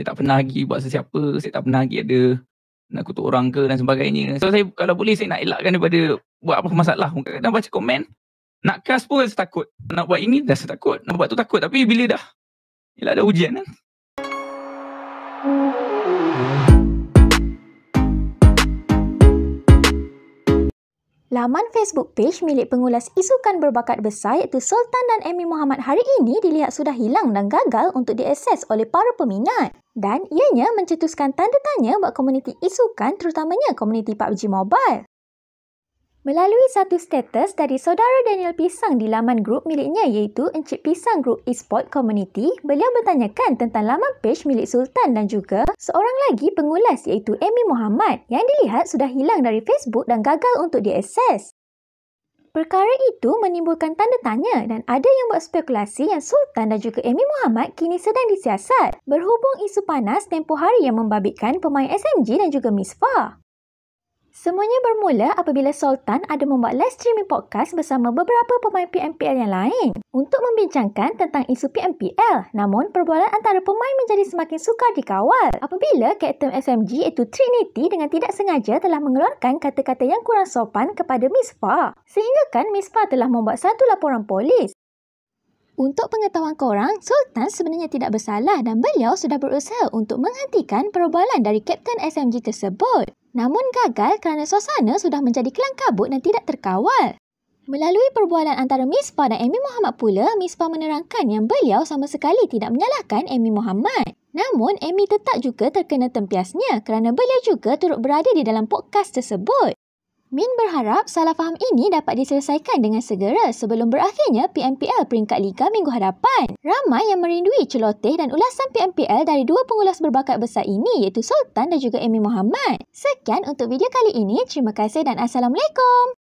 saya tak pernah lagi buat sesiapa, saya tak pernah lagi ada nak kutuk orang ke dan sebagainya. So saya kalau boleh saya nak elakkan daripada buat apa masalah. Mungkin kadang baca komen, nak cast pun saya takut. Nak buat ini dah saya takut, nak buat tu takut. Tapi bila dah, ialah ada ujian Lah. Laman Facebook page milik pengulas isukan berbakat besar iaitu Sultan dan Emmy Muhammad hari ini dilihat sudah hilang dan gagal untuk diakses oleh para peminat. Dan ianya mencetuskan tanda tanya buat komuniti isukan terutamanya komuniti PUBG Mobile. Melalui satu status dari saudara Daniel Pisang di laman grup miliknya iaitu Encik Pisang Group Esport Community, beliau bertanyakan tentang laman page milik Sultan dan juga seorang lagi pengulas iaitu Amy Muhammad yang dilihat sudah hilang dari Facebook dan gagal untuk diakses. Perkara itu menimbulkan tanda tanya dan ada yang buat spekulasi yang Sultan dan juga Amy Muhammad kini sedang disiasat berhubung isu panas tempoh hari yang membabitkan pemain SMG dan juga Miss Far. Semuanya bermula apabila Sultan ada membuat live streaming podcast bersama beberapa pemain PMPL yang lain untuk membincangkan tentang isu PMPL. Namun, perbualan antara pemain menjadi semakin sukar dikawal apabila Captain SMG iaitu Trinity dengan tidak sengaja telah mengeluarkan kata-kata yang kurang sopan kepada Miss Fa. Sehinggakan Miss Fa telah membuat satu laporan polis. Untuk pengetahuan korang, Sultan sebenarnya tidak bersalah dan beliau sudah berusaha untuk menghentikan perbualan dari Captain SMG tersebut namun gagal kerana suasana sudah menjadi kelang kabut dan tidak terkawal. Melalui perbualan antara Miss Pa dan Amy Muhammad pula, Miss Pa menerangkan yang beliau sama sekali tidak menyalahkan Amy Muhammad. Namun, Amy tetap juga terkena tempiasnya kerana beliau juga turut berada di dalam podcast tersebut. Min berharap salah faham ini dapat diselesaikan dengan segera sebelum berakhirnya PMPL peringkat Liga minggu hadapan. Ramai yang merindui celoteh dan ulasan PMPL dari dua pengulas berbakat besar ini iaitu Sultan dan juga Amy Muhammad. Sekian untuk video kali ini. Terima kasih dan Assalamualaikum.